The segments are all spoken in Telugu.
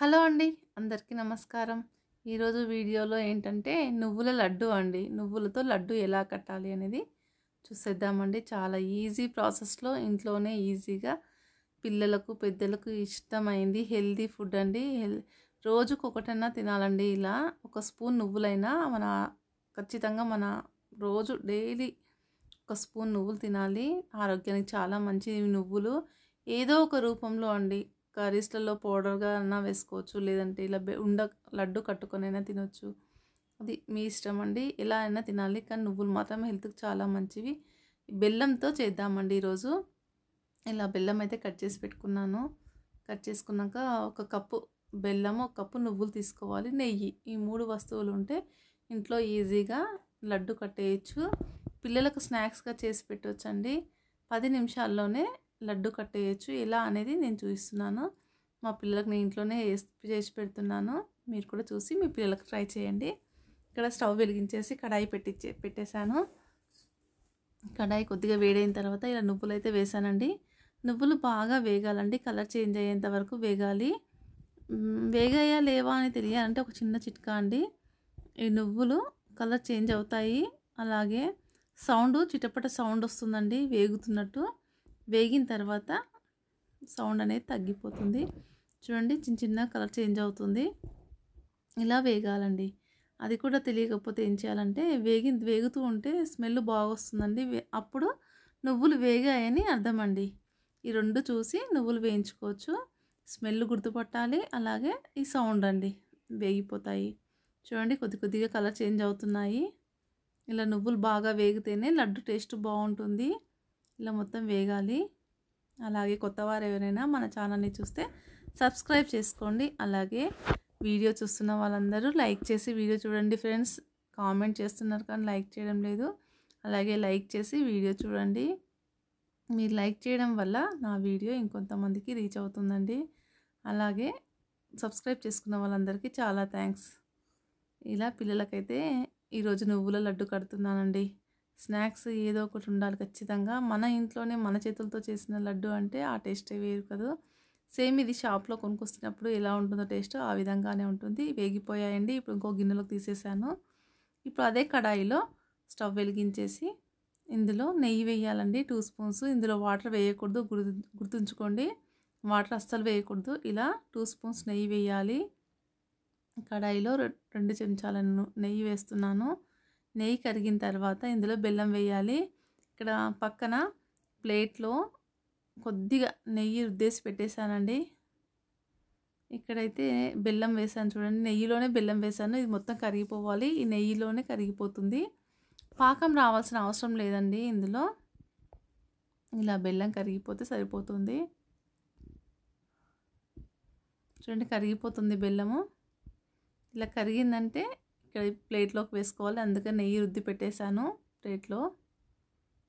హలో అండి అందరికీ నమస్కారం ఈరోజు వీడియోలో ఏంటంటే నువ్వుల లడ్డు అండి నువ్వులతో లడ్డు ఎలా కట్టాలి అనేది చూసేద్దామండి చాలా ఈజీ ప్రాసెస్లో ఇంట్లోనే ఈజీగా పిల్లలకు పెద్దలకు ఇష్టమైంది హెల్దీ ఫుడ్ అండి హెల్ రోజుకు ఒకటైనా తినాలండి ఇలా ఒక స్పూన్ నువ్వులైనా మన ఖచ్చితంగా మన రోజు డైలీ ఒక స్పూన్ నువ్వులు తినాలి ఆరోగ్యానికి చాలా మంచిది నువ్వులు ఏదో ఒక రూపంలో అండి కర్రీస్లలో పౌడర్గా అన్నా వేసుకోవచ్చు లేదంటే ఇలా ఉండ లడ్డు కట్టుకొనైనా తినొచ్చు అది మీ ఇష్టం అండి ఎలా అయినా తినాలి కానీ నువ్వులు మాత్రం హెల్త్కి చాలా మంచివి బెల్లంతో చేద్దామండి ఈరోజు ఇలా బెల్లం అయితే కట్ చేసి పెట్టుకున్నాను కట్ చేసుకున్నాక ఒక కప్పు బెల్లము ఒక కప్పు నువ్వులు తీసుకోవాలి నెయ్యి ఈ మూడు వస్తువులు ఉంటే ఇంట్లో ఈజీగా లడ్డు కట్టేయచ్చు పిల్లలకు స్నాక్స్గా చేసి పెట్టవచ్చండి పది నిమిషాల్లోనే లడ్డు కట్టేయచ్చు ఎలా అనేది నేను చూపిస్తున్నాను మా పిల్లలకు నేను ఇంట్లోనే చేసి పెడుతున్నాను మీరు కూడా చూసి మీ పిల్లలకు ట్రై చేయండి ఇక్కడ స్టవ్ వెలిగించేసి కడాయి పెట్టించే పెట్టేశాను కడాయి కొద్దిగా వేడైన తర్వాత ఇలా నువ్వులు అయితే వేసానండి నువ్వులు బాగా వేగాలండి కలర్ చేంజ్ అయ్యేంత వరకు వేగాలి వేగాయా లేవా అని తెలియాలంటే ఒక చిన్న చిట్కా అండి ఈ నువ్వులు కలర్ చేంజ్ అవుతాయి అలాగే సౌండ్ చిటపట సౌండ్ వస్తుందండి వేగుతున్నట్టు వేగిన తర్వాత సౌండ్ అనేది తగ్గిపోతుంది చూడండి చిన్న చిన్న కలర్ చేంజ్ అవుతుంది ఇలా వేగాలండి అది కూడా తెలియకపోతే ఏం చేయాలంటే వేగి వేగుతూ ఉంటే స్మెల్ బాగొస్తుందండి అప్పుడు నువ్వులు వేగాయని అర్థమండి ఈ రెండు చూసి నువ్వులు వేయించుకోవచ్చు స్మెల్ గుర్తుపట్టాలి అలాగే ఈ సౌండ్ అండి వేగిపోతాయి చూడండి కొద్ది కొద్దిగా కలర్ చేంజ్ అవుతున్నాయి ఇలా నువ్వులు బాగా వేగితేనే లడ్డు టేస్ట్ బాగుంటుంది ఇలా మొత్తం వేగాలి అలాగే కొత్తవారు ఎవరైనా మన ఛానల్ని చూస్తే సబ్స్క్రైబ్ చేసుకోండి అలాగే వీడియో చూస్తున్న వాళ్ళందరూ లైక్ చేసి వీడియో చూడండి ఫ్రెండ్స్ కామెంట్ చేస్తున్నారు కానీ లైక్ చేయడం లేదు అలాగే లైక్ చేసి వీడియో చూడండి మీరు లైక్ చేయడం వల్ల నా వీడియో ఇంకొంతమందికి రీచ్ అవుతుందండి అలాగే సబ్స్క్రైబ్ చేసుకున్న వాళ్ళందరికీ చాలా థ్యాంక్స్ ఇలా పిల్లలకైతే ఈరోజు నువ్వుల లడ్డు కడుతున్నానండి స్నాక్స్ ఏదో ఒకటి ఉండాలి ఖచ్చితంగా మన ఇంట్లోనే మన చేతులతో చేసిన లడ్డు అంటే ఆ టేస్ట్ వేరు కదా సేమ్ ఇది షాప్లో కొనుక్కొస్తున్నప్పుడు ఎలా ఉంటుందో టేస్ట్ ఆ విధంగానే ఉంటుంది వేగిపోయాయండి ఇప్పుడు ఇంకో గిన్నెలోకి తీసేసాను ఇప్పుడు అదే కడాయిలో స్టవ్ వెలిగించేసి ఇందులో నెయ్యి వేయాలండి టూ స్పూన్స్ ఇందులో వాటర్ వేయకూడదు గుర్తు గుర్తుంచుకోండి వాటర్ అస్సలు వేయకూడదు ఇలా టూ స్పూన్స్ నెయ్యి వేయాలి కడాయిలో రెండు చెంచాల నెయ్యి వేస్తున్నాను నెయ్యి కరిగిన తర్వాత ఇందులో బెల్లం వేయాలి ఇక్కడ పక్కన ప్లేట్లో కొద్దిగా నెయ్యి రుద్దేసి పెట్టేశానండి ఇక్కడైతే బెల్లం వేసాను చూడండి నెయ్యిలోనే బెల్లం వేసాను ఇది మొత్తం కరిగిపోవాలి ఈ నెయ్యిలోనే కరిగిపోతుంది పాకం రావాల్సిన అవసరం లేదండి ఇందులో ఇలా బెల్లం కరిగిపోతే సరిపోతుంది చూడండి కరిగిపోతుంది బెల్లము ఇలా కరిగిందంటే ప్లేట్లోకి వేసుకోవాలి అందుకే నెయ్యి రుద్ది పెట్టేశాను ప్లేట్లో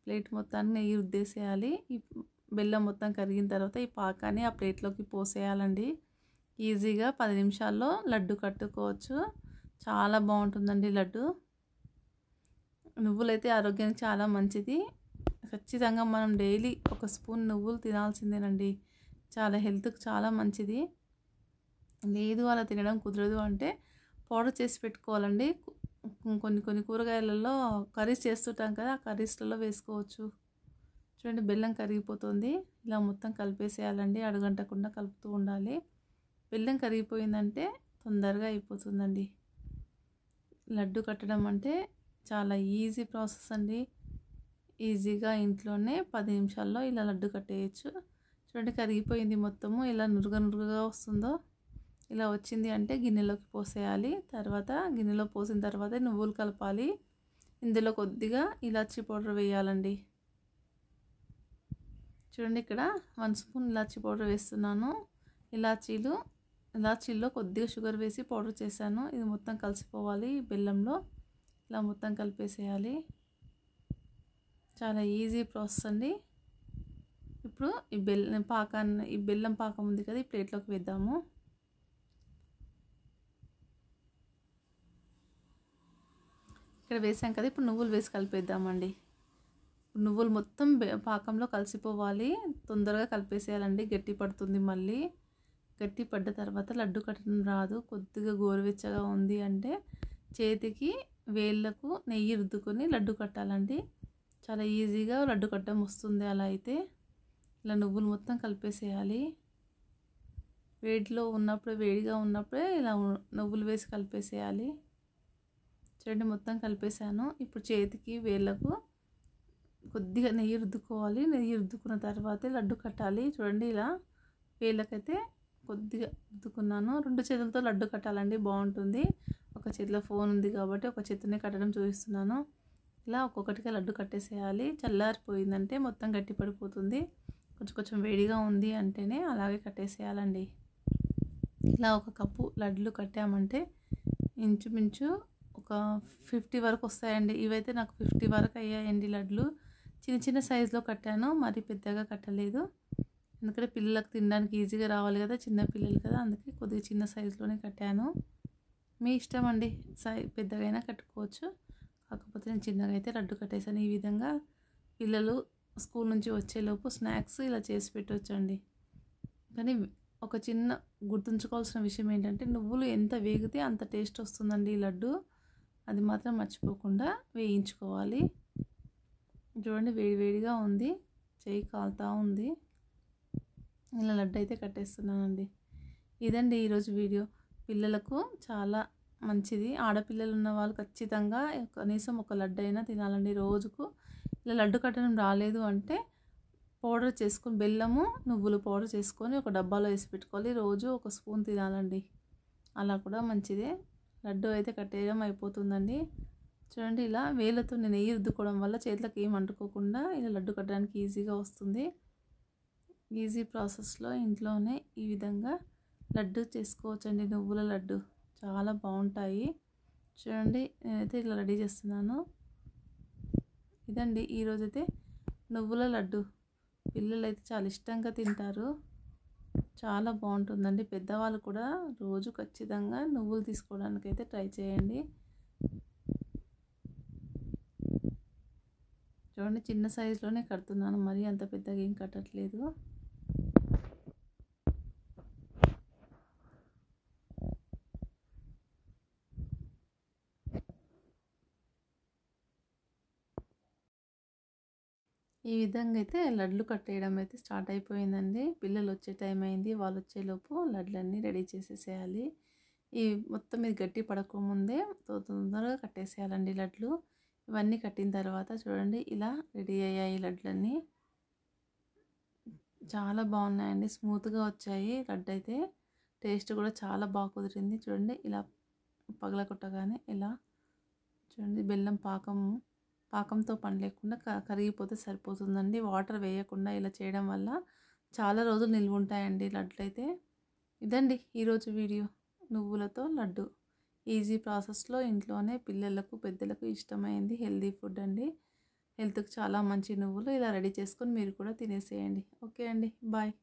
ప్లేట్ మొత్తాన్ని నెయ్యి రుద్దేసేయాలి ఈ బెల్లం మొత్తం కరిగిన తర్వాత ఈ పాకాన్ని ఆ ప్లేట్లోకి పోసేయాలండి ఈజీగా పది నిమిషాల్లో లడ్డు కట్టుకోవచ్చు చాలా బాగుంటుందండి లడ్డు నువ్వులైతే ఆరోగ్యానికి చాలా మంచిది ఖచ్చితంగా మనం డైలీ ఒక స్పూన్ నువ్వులు తినాల్సిందేనండి చాలా హెల్త్కి చాలా మంచిది లేదు అలా తినడం కుదరదు అంటే పౌడర్ చేసి పెట్టుకోవాలండి కొన్ని కొన్ని కూరగాయలలో కర్రీస్ చేస్తుంటాం కదా ఆ కర్రీస్లలో వేసుకోవచ్చు చూడండి బెల్లం కరిగిపోతుంది ఇలా మొత్తం కలిపేసేయాలండి అడుగంటకుండా కలుపుతూ ఉండాలి బెల్లం కరిగిపోయిందంటే తొందరగా అయిపోతుందండి లడ్డు కట్టడం అంటే చాలా ఈజీ ప్రాసెస్ అండి ఈజీగా ఇంట్లోనే పది నిమిషాల్లో ఇలా లడ్డు కట్టేయచ్చు చూడండి కరిగిపోయింది మొత్తము ఇలా నురుగ నురుగగా వస్తుందో ఇలా వచ్చింది అంటే గిన్నెలోకి పోసేయాలి తర్వాత గిన్నెలో పోసిన తర్వాత నువ్వులు కలపాలి ఇందులో కొద్దిగా ఇలాచీ పౌడర్ వేయాలండి చూడండి ఇక్కడ వన్ స్పూన్ ఇలాచీ పౌడర్ వేస్తున్నాను ఇలాచీలు ఇలాచీల్లో కొద్దిగా షుగర్ వేసి పౌడర్ చేశాను ఇది మొత్తం కలిసిపోవాలి బెల్లంలో ఇలా మొత్తం కలిపేసేయాలి చాలా ఈజీ ప్రాసెస్ అండి ఇప్పుడు ఈ బెల్లం పాకాన్ని ఈ బెల్లం పాకం ఉంది కదా ఈ ప్లేట్లోకి వేద్దాము ఇక్కడ వేసాం కదా ఇప్పుడు నువ్వులు వేసి కలిపేద్దామండి నువ్వులు మొత్తం పాకంలో కలిసిపోవాలి తొందరగా కలిపేసేయాలండి గట్టి పడుతుంది మళ్ళీ గట్టి పడ్డ తర్వాత లడ్డు కట్టడం రాదు కొద్దిగా గోరువెచ్చగా ఉంది అంటే చేతికి వేళ్ళకు నెయ్యి రుద్దుకొని లడ్డు కట్టాలండి చాలా ఈజీగా లడ్డు కట్టడం వస్తుంది అలా అయితే ఇలా నువ్వులు మొత్తం కలిపేసేయాలి వేడిలో ఉన్నప్పుడే వేడిగా ఉన్నప్పుడే ఇలా నువ్వులు వేసి కలిపేసేయాలి చూడండి మొత్తం కలిపేశాను ఇప్పుడు చేతికి వేళ్ళకు కొద్దిగా నెయ్యి రుద్దుకోవాలి నెయ్యి రుద్దుకున్న తర్వాత లడ్డు కట్టాలి చూడండి ఇలా వేళ్ళకైతే కొద్దిగా రుద్దుకున్నాను రెండు చేతులతో లడ్డు కట్టాలండి బాగుంటుంది ఒక చేతిలో ఫోన్ ఉంది కాబట్టి ఒక చేతిని కట్టడం చూపిస్తున్నాను ఇలా ఒక్కొక్కటిగా లడ్డు కట్టేసేయాలి చల్లారిపోయిందంటే మొత్తం గట్టి పడిపోతుంది కొంచెం కొంచెం వేడిగా ఉంది అంటేనే అలాగే కట్టేసేయాలండి ఇలా ఒక కప్పు లడ్లు కట్టామంటే ఇంచుమించు ఒక ఫిఫ్టీ వరకు వస్తాయండి ఇవైతే నాకు ఫిఫ్టీ వరకు అయ్యాయండి లడ్లు చిన్న చిన్న సైజులో కట్టాను మరి పెద్దగా కట్టలేదు ఎందుకంటే పిల్లలకు తినడానికి ఈజీగా రావాలి కదా చిన్న పిల్లలు కదా అందుకే కొద్దిగా చిన్న సైజులోనే కట్టాను మీ ఇష్టం అండి సై పెద్దగైనా కట్టుకోవచ్చు కాకపోతే నేను చిన్నగా అయితే లడ్డు కట్టేశాను ఈ విధంగా పిల్లలు స్కూల్ నుంచి వచ్చేలోపు స్నాక్స్ ఇలా చేసి అండి కానీ ఒక చిన్న గుర్తుంచుకోవాల్సిన విషయం ఏంటంటే నువ్వులు ఎంత వేగితే అంత టేస్ట్ వస్తుందండి ఈ లడ్డు అది మాత్రం మర్చిపోకుండా వేయించుకోవాలి చూడండి వేడివేడిగా ఉంది చేయి కాలుతూ ఉంది ఇలా లడ్డు అయితే కట్టేస్తున్నానండి ఇదండి ఈరోజు వీడియో పిల్లలకు చాలా మంచిది ఆడపిల్లలు ఉన్న వాళ్ళు ఖచ్చితంగా కనీసం ఒక లడ్డు అయినా తినాలండి రోజుకు ఇలా లడ్డు కట్టడం రాలేదు అంటే పౌడర్ చేసుకొని బెల్లము నువ్వులు పౌడర్ చేసుకొని ఒక డబ్బాలో వేసి పెట్టుకోవాలి రోజు ఒక స్పూన్ తినాలండి అలా కూడా మంచిదే లడ్డు అయితే కట్టేయడం అయిపోతుందండి చూడండి ఇలా వేలతో నేను నెయ్యి రుద్దుకోవడం వల్ల చేతులకు ఏం అంటుకోకుండా ఇలా లడ్డు కట్టడానికి ఈజీగా వస్తుంది ఈజీ ప్రాసెస్లో ఇంట్లోనే ఈ విధంగా లడ్డు చేసుకోవచ్చండి నువ్వుల లడ్డు చాలా బాగుంటాయి చూడండి నేనైతే ఇలా రెడీ చేస్తున్నాను ఇదండి ఈరోజైతే నువ్వుల లడ్డు పిల్లలు అయితే చాలా ఇష్టంగా తింటారు చాలా బాగుంటుందండి పెద్దవాళ్ళు కూడా రోజు ఖచ్చితంగా నువ్వులు తీసుకోవడానికి అయితే ట్రై చేయండి చూడండి చిన్న సైజులోనే కడుతున్నాను మరీ అంత పెద్దగా ఏం కట్టట్లేదు ఈ విధంగా అయితే లడ్లు కట్టేయడం అయితే స్టార్ట్ అయిపోయిందండి పిల్లలు వచ్చే టైం అయింది వాళ్ళు వచ్చేలోపు లడ్లన్నీ రెడీ చేసేసేయాలి ఈ మొత్తం ఇది గట్టి పడకముందే తొందరగా కట్టేసేయాలండి లడ్లు ఇవన్నీ కట్టిన తర్వాత చూడండి ఇలా రెడీ అయ్యాయి లడ్లన్నీ చాలా బాగున్నాయండి స్మూత్గా వచ్చాయి లడ్డు అయితే టేస్ట్ కూడా చాలా బాగా కుదిరింది చూడండి ఇలా పగలగొట్టగానే ఇలా చూడండి బెల్లం పాకము పాకంతో పని లేకుండా కరిగిపోతే సరిపోతుందండి వాటర్ వేయకుండా ఇలా చేయడం వల్ల చాలా రోజులు నిల్వ ఉంటాయండి లడ్లు అయితే ఇదండి ఈరోజు వీడియో నువ్వులతో లడ్డు ఈజీ ప్రాసెస్లో ఇంట్లోనే పిల్లలకు పెద్దలకు ఇష్టమైంది హెల్దీ ఫుడ్ అండి హెల్త్కి చాలా మంచి నువ్వులు ఇలా రెడీ చేసుకొని మీరు కూడా తినేసేయండి ఓకే అండి బాయ్